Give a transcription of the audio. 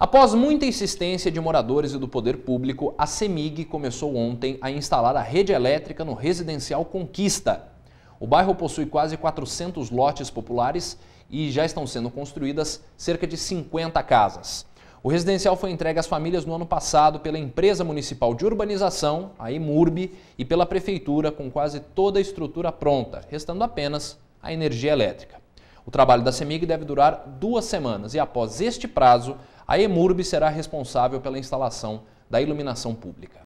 Após muita insistência de moradores e do poder público, a CEMIG começou ontem a instalar a rede elétrica no residencial Conquista. O bairro possui quase 400 lotes populares e já estão sendo construídas cerca de 50 casas. O residencial foi entregue às famílias no ano passado pela Empresa Municipal de Urbanização, a Imurbi, e pela Prefeitura, com quase toda a estrutura pronta, restando apenas a energia elétrica. O trabalho da CEMIG deve durar duas semanas e, após este prazo, a EMURB será responsável pela instalação da iluminação pública.